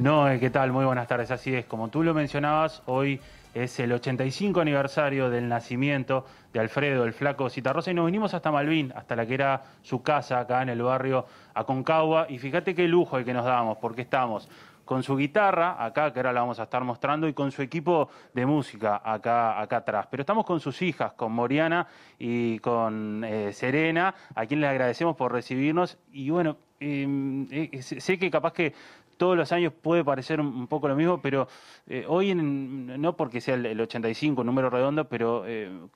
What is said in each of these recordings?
No, eh, ¿qué tal? Muy buenas tardes. Así es, como tú lo mencionabas, hoy es el 85 aniversario del nacimiento de Alfredo, el flaco Citarrosa, y nos vinimos hasta Malvin, hasta la que era su casa acá en el barrio Aconcagua, y fíjate qué lujo y que nos damos, porque estamos con su guitarra, acá, que ahora la vamos a estar mostrando, y con su equipo de música, acá, acá atrás. Pero estamos con sus hijas, con Moriana y con eh, Serena, a quien les agradecemos por recibirnos, y bueno, Em, eh, eh, sé que capaz que todos los años puede parecer un poco lo mismo, pero eh, hoy, en, no porque sea el, 85, número redondo, pero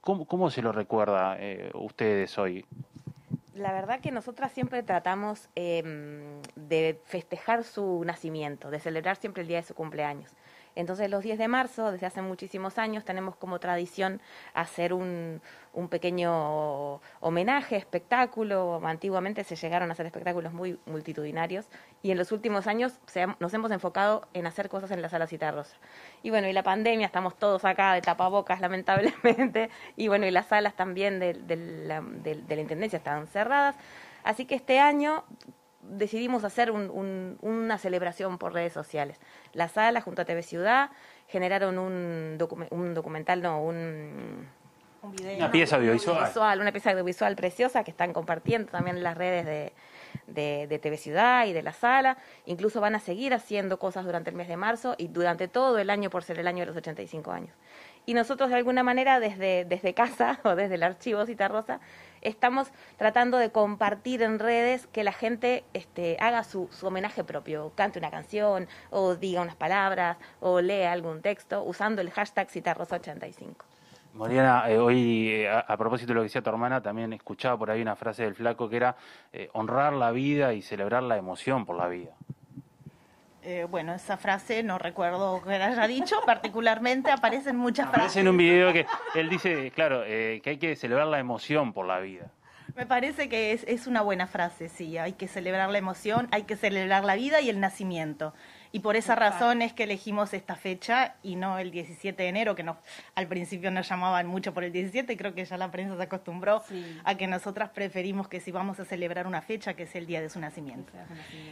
¿cómo, se lo recuerda ustedes hoy? La verdad que nosotras siempre tratamos em, de festejar su nacimiento, de celebrar siempre el día de su cumpleaños. Entonces los 10 de marzo, desde hace muchísimos años, tenemos como tradición hacer un, un pequeño homenaje, espectáculo. Antiguamente se llegaron a hacer espectáculos muy multitudinarios y en los últimos años nos hemos enfocado en hacer cosas en la sala Citarrosa. Y bueno, y la pandemia, estamos todos acá de tapabocas lamentablemente, y bueno, y las salas también de, la, la Intendencia estaban cerradas. Así que este año decidimos hacer una celebración por redes sociales. La sala junto a TV Ciudad generaron un, documental, no, un... una pieza audiovisual. Una pieza audiovisual preciosa que están compartiendo también las redes de, de, TV Ciudad y de la sala. Incluso van a seguir haciendo cosas durante el mes de marzo y durante todo el año por ser el año de los 85 años y nosotros de alguna manera desde, desde casa o desde el archivo Cita estamos tratando de compartir en redes que la gente este, haga su, homenaje propio, cante una canción o diga unas palabras o lea algún texto usando el hashtag Cita Rosa 85. Mariana, eh, hoy eh, a, propósito de lo que decía tu hermana, también escuchaba por ahí una frase del flaco que era eh, honrar la vida y celebrar la emoción por la vida. Eh, bueno, esa frase no recuerdo que la haya dicho, particularmente aparecen muchas Aparece frases. Aparece en un video que él dice, claro, eh, que hay que celebrar la emoción por la vida. Me parece que es, una buena frase, sí, hay que celebrar la emoción, hay que celebrar la vida y el nacimiento. Y por esa razón es que elegimos esta fecha y no el 17 de enero, que al principio nos llamaban mucho por el 17, creo que ya la prensa se acostumbró a que nosotras preferimos que si vamos a celebrar una fecha, que es el día de su nacimiento.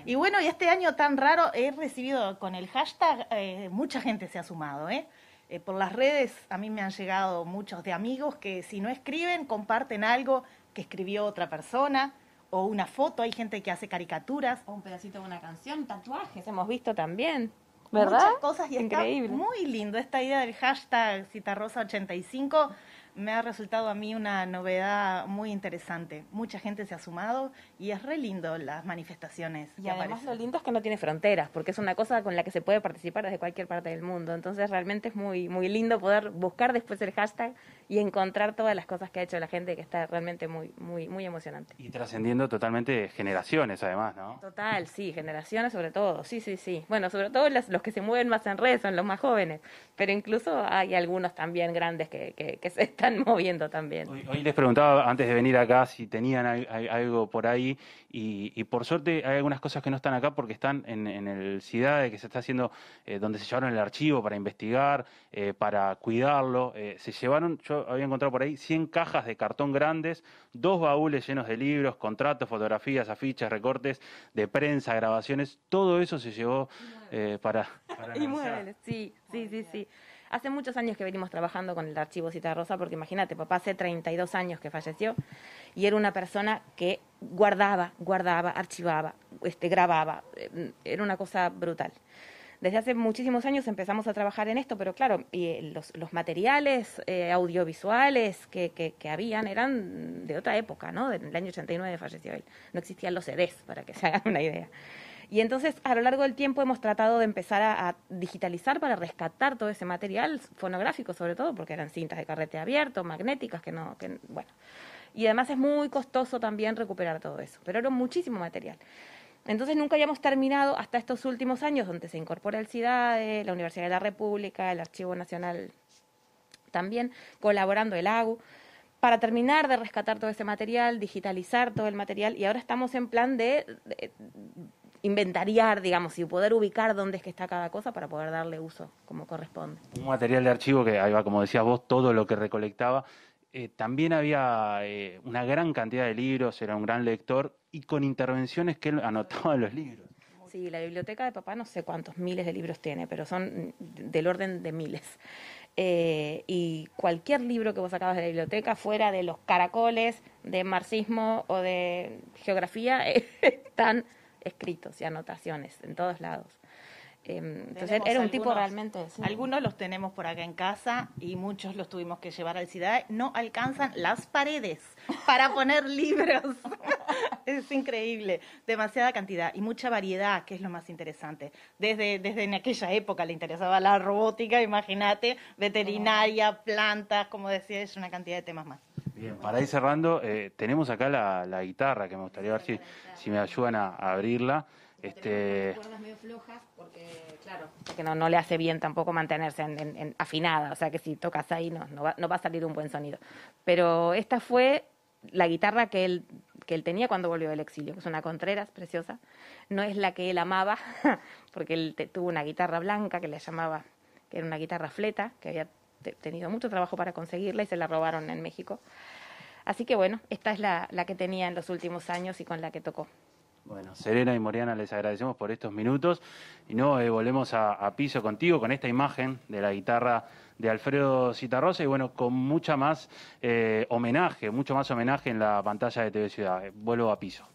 Y bueno, y este año tan raro he recibido con el hashtag, eh, mucha gente se ha sumado, ¿eh? Eh, por las redes a mí me han llegado muchos de amigos que si no escriben, comparten algo que escribió otra persona o una foto, hay gente que hace caricaturas. O un pedacito de una canción, tatuajes, hemos visto también. ¿Verdad? Muchas cosas y muy lindo esta idea del hashtag Citarrosa85 me ha resultado a mí una novedad muy interesante. Mucha gente se ha sumado y es re lindo las manifestaciones. Y además lo lindo es que no tiene fronteras, porque es una cosa con la que se puede participar desde cualquier parte del mundo. Entonces realmente es muy, muy lindo poder buscar después el hashtag y encontrar todas las cosas que ha hecho la gente, que está realmente muy, muy, muy emocionante. Y trascendiendo totalmente generaciones además, ¿no? Total, sí, generaciones sobre todo, sí, sí, sí. Bueno, sobre todo los, que se mueven más en redes son los más jóvenes, pero incluso hay algunos también grandes que, se moviendo también. Hoy, les preguntaba antes de venir acá si tenían algo por ahí y, por suerte hay algunas cosas que no están acá porque están en, el CIDADE que se está haciendo, eh, donde se llevaron el archivo para investigar, eh, para cuidarlo. Eh, se llevaron, yo había encontrado por ahí 100 cajas de cartón grandes, dos baúles llenos de libros, contratos, fotografías, afichas, recortes de prensa, grabaciones, todo eso se llevó para... para y muebles, sí, sí, sí, sí. Hace muchos años que venimos trabajando con el archivo Cita Rosa, porque imagínate, papá hace 32 años que falleció y era una persona que guardaba, guardaba, archivaba, este, grababa. Eh, era una cosa brutal. Desde hace muchísimos años empezamos a trabajar en esto, pero claro, eh, los, materiales eh, audiovisuales que, habían eran de otra época, ¿no? Del año 89 falleció él. No existían los CDs, para que se hagan una idea. Y entonces a lo largo del tiempo hemos tratado de empezar a, digitalizar para rescatar todo ese material fonográfico sobre todo, porque eran cintas de carrete abierto, magnéticas, que no, bueno. Y además es muy costoso también recuperar todo eso, pero era muchísimo material. Entonces nunca habíamos terminado hasta estos últimos años, donde se incorpora el CIDADE, la Universidad de la República, el Archivo Nacional también, colaborando el AGU, para terminar de rescatar todo ese material, digitalizar todo el material, y ahora estamos en plan de inventariar, digamos, y poder ubicar dónde es que está cada cosa para poder darle uso como corresponde. Un material de archivo que, ahí como decías vos, todo lo que recolectaba. Eh, también había eh, una gran cantidad de libros, era un gran lector y con intervenciones que anotaba los libros. Sí, la biblioteca de papá no sé cuántos miles de libros tiene, pero son del orden de miles. Eh, y cualquier libro que vos sacabas de la biblioteca, fuera de los caracoles, de marxismo o de geografía, están escritos y anotaciones en todos lados. Eh, entonces era un tipo realmente. Algunos los tenemos por acá en casa y muchos los tuvimos que llevar al ciudad. No alcanzan las paredes para poner libros. es increíble. Demasiada cantidad y mucha variedad, que es lo más interesante. Desde, desde en aquella época le interesaba la robótica, imagínate, veterinaria, plantas, como decía, es una cantidad de temas más. Bien, para ir cerrando, eh, tenemos acá la, guitarra que me gustaría ver si, si me ayudan a, abrirla. Este... cuerdas medio flojas porque, claro, que no, no le hace bien tampoco mantenerse en, afinada, o sea que si tocas ahí no, va, a salir un buen sonido. Pero esta fue la guitarra que él, que él tenía cuando volvió del exilio, que es una Contreras preciosa, no es la que él amaba, porque él tuvo una guitarra blanca que le llamaba, que era una guitarra fleta, que había tenido mucho trabajo para conseguirla y se la robaron en México. Así que bueno, esta es la, que tenía en los últimos años y con la que tocó. Bueno, Serena y Moriana, les agradecemos por estos minutos y no eh, volvemos a, piso contigo con esta imagen de la guitarra de Alfredo Citarrosa y bueno, con mucha más eh, homenaje, mucho más homenaje en la pantalla de TV Ciudad. Vuelvo a piso.